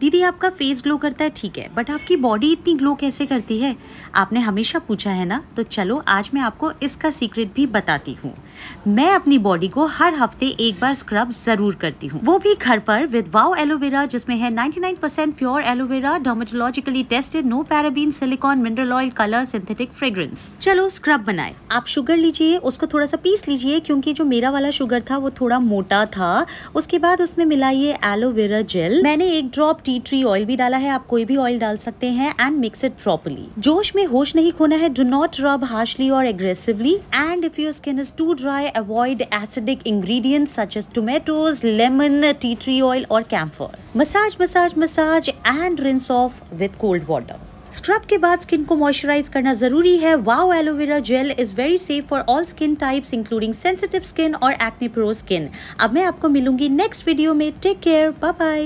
दीदी आपका face glow करता है ठीक है बट आपकी बॉडी इतनी ग्लो कैसे करती है आपने हमेशा पूछा है ना तो चलो आज मैं आपको इसका सीक्रेट भी बताती हूँ मैं अपनी बॉडी को हर हफ्ते एक बार स्क्रब जरूर करती हूँ वो भी घर पर विद वाओ एलोवेरा जिसमें है 99% pure aloe vera dermatologically tested no paraben silicone mineral oil colour synthetic fragrance चलो स्क्रब बनाए आप शुगर लीजिए उसको थोड़ा सा पीस लीजिए क्योंकि जो मेरा वाला शुगर था वो थोड़ा मोटा था उसके बाद उसमें मिलाइए एलोवेरा जेल मैंने एक ड्रॉप टी ट्री ऑयल भी डाला है आप कोई भी ऑयल डाल सकते हैं एंड मिक्स इट प्रॉपरली जोश में होश नहीं खोना है डू नॉट रब हार्शली और aggressively and if your skin is too dry avoid acidic ingredients such as tomatoes lemon tea tree oil और camphor massage massage massage and rinse off with cold water scrub के बाद skin को moisturise करना जरूरी है wow aloe vera gel is very safe for all skin types including sensitive skin और acne prone skin अब मैं आपको मिलूंगी नेक्स्ट वीडियो में टेक केयर बाय बाय